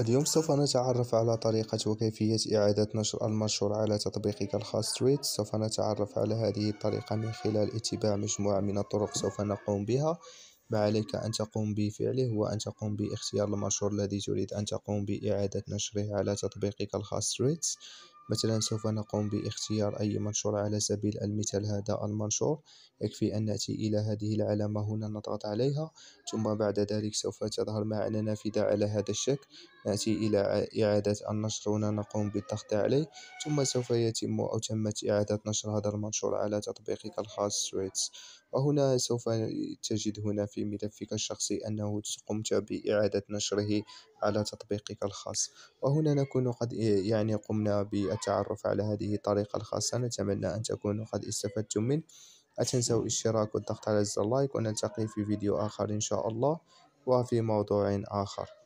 اليوم سوف نتعرف على طريقة وكيفية إعادة نشر المنشور على تطبيقك الخاص تريد سوف نتعرف على هذه الطريقة من خلال اتباع مجموعة من الطرق سوف نقوم بها ما عليك أن تقوم بفعله هو أن تقوم باختيار المنشور الذي تريد أن تقوم بإعادة نشره على تطبيقك الخاص تريدز مثلا سوف نقوم باختيار أي منشور على سبيل المثال هذا المنشور يكفي أن نأتي إلى هذه العلامة هنا نضغط عليها ثم بعد ذلك سوف تظهر معنا نافذة على هذا الشكل نأتي إلى إعادة النشر هنا نقوم بالضغط عليه ثم سوف يتم أو تمت إعادة نشر هذا المنشور على تطبيقك الخاص سويتس وهنا سوف تجد هنا في ملفك الشخصي أنه قمت بإعادة نشره على تطبيقك الخاص وهنا نكون قد يعني قمنا بالتعرف على هذه الطريقة الخاصة نتمنى أن تكونوا قد استفدتم منه لا تنسوا الاشتراك والضغط على زر اللايك ونلتقي في فيديو آخر إن شاء الله وفي موضوع آخر